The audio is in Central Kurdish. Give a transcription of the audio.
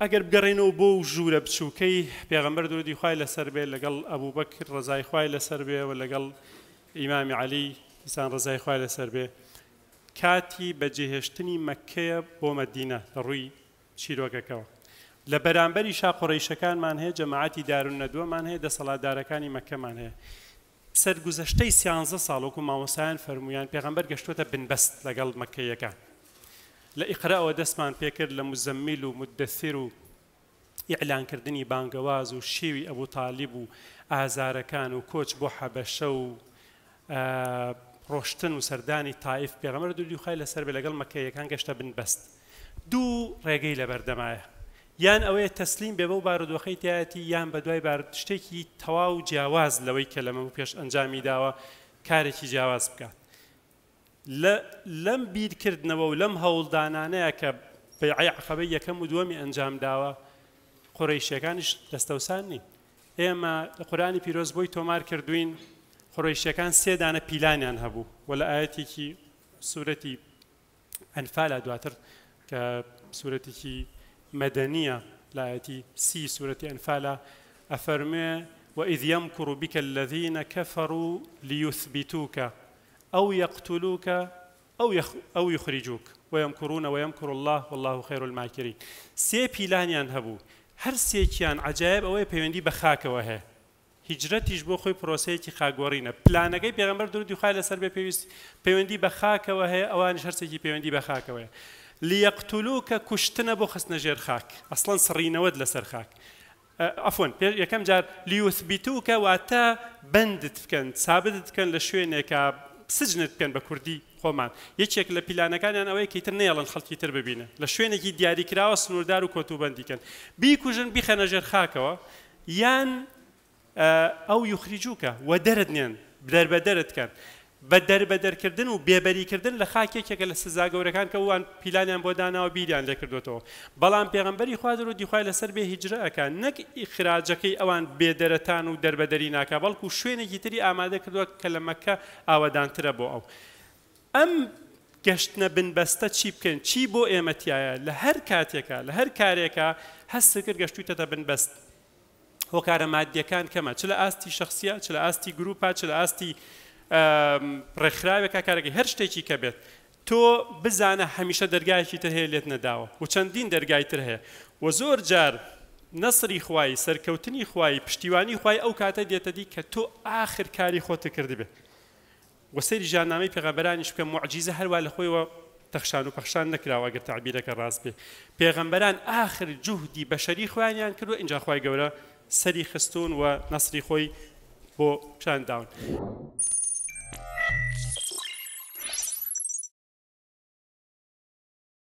ئەگەر بگەڕێنەوە بۆ ژوورە بچووکەی پێغمبەر دوودی خوای لەسەر بێ لەگەڵ ئەبوو بەکرد ڕزای خوای لەسەر بێ و لەگەڵ ئیمامی علی ئسان ڕزای خوای لەسەر بێ کاتی بەجێهێشتنی مەکەیە بۆ مەدینە ڕووی چیرۆکەکەەوە لە بەرامبەری شاقڕیشەکانمان هەیە جەماعتی دارون نەدووەمان هەیە دەسەڵاتدارەکانی مەکەمان هەیە سەرگوزەشتەی سیانزە ساڵۆک و ماوەسایان فەرمویان پێغمبەر گەشتوتە بنبەست لەگەڵ مەکەیەکان لە ئیقراەوە دەستمان پێکرد لە مزەمیل و مدەسیر و یعلانکردنی بانگەواز و شێوی ئەبوو تاالب و ئازارەکان و کۆچ بۆ حەبەشە و ڕۆشتن و سەردانی تایف پێغەمە دولی خی لەسەر بێ لەگەڵ مەکەیەکان گەشتە بنبەست دوو ڕێگەی لە بەردەمایە یان ئەوەیە تەسلیم بێ بە و بارودۆخی تایەتی یان بە دوای بار شتێکی تەواو جیاواز لەوەی کە لەمە و پێش ئەنجامی داوە کارێکی جیاواز بکات لەم بیرکردنەوە و لەم هەوڵدانانەیە کە بەعی عقبەی انجام و دووەمی ئەنجام داوە قڕیشیەکانش دەستەوسانی ئێمە قورانی پیرۆز بۆی تۆمار کردوین دانه سێدانە پیلانیان هەبوو و لە ئاەتێکی سوورەتی انفال دواتر کە مدنيه مەدەنیە لایەتی سی سوورەتی ئەنفالا ئەفەرمێ وإذ يمكر بك الذين كفروا ليثبتوك أو يقتلوك أو يخ أو يخرجوك ويمكرون ويمكر الله والله خير الماكرين سي بيلانيان هبو هر سێکیان عجاایب ئەوەی پەیوەندی بە خاکەوە هەیە هیجرەتیش بۆ خۆی پرۆسەیەکی خاگۆڕینە پلانەکەی پێغمبەر درودی خخوای لەسەر بێ پێویست پەیوەندی بە خاکەوە هەیە ئەوان هەرسێکی پەیوەندی بە خاکەوەە لیەقتولو کە کوشتنە بۆ خستنە ژێر خاک ئەسڵەن سڕینەوەت لەسەر خاک ئەفۆن یەکەم جار لیوسبیتوکە واتە بندت بکەن سابت بکەن لە سجنت پێن بە کوردی خۆمان یەکێک لە پیلانەکانیان ئەوەی کەیتر نێڵن خەڵکی تر ببینە لە شوێنێکی دیاریکراوە سنووردار و کۆتوبندیکەن بیکوژن بیخەنەژێر خاکەوە یان ئەو یخریجووکە وە دەرت نێن دەربە دەرتکەن بە دەربەدەرکردن و بێبەریکردن لە خاکێکێکە لە سزا گەورەکان کە وان پیلانیان بۆ داناوە بیریان لەکردوەوە بەڵام پێغمبەری خوادر و دیخوای لەسەر بێ هیجرەکان نەک ئیخراجەکەی ئەوان بێدەرەتان و دەربەدەری ناکە بەڵکو شوێنێکی تری ئامادە کردووە کە لە مەکە ئاوادانترە بۆ ئەو ئەم گەشتنە بنبەستە چی بکەن چی بۆ ئێمەتیایە لە هەر کاتێکە لە هەر کارێکە هەست کرد گەشتوتەتە بنبەست هۆکارە مادیەکان کەمە چ لە ئاستی شخصیە چ لە ئاستی گروپا چ لە ئاستی ڕێکخراوێکە کارەکەی هەر شتێکی کە بێت تۆ بزانە هەمیشە دەرگایکی تر هەیە لێت نەداوە و چەندین دەرگای تر هەیە و زۆر جار نەسری خوای سەرکەوتنی خوای پشتیوانی خوای ئەو کاتە دێتەدی کە تۆ آخر کاری خۆتە کردی بێت وەسەری ژانامەی پێغەبەرانیش بکە معجیزە هەروە لە خۆیەوە تەخشان و پەخشان نکراوە گەر تعبیرەکە ڕاست بێ پێغەمبەران آخر جوهدی بەشەری خوایانیان کردو اینجا خوای گەورە سەری خستون و نەسری خۆی بۆ پیشان داون.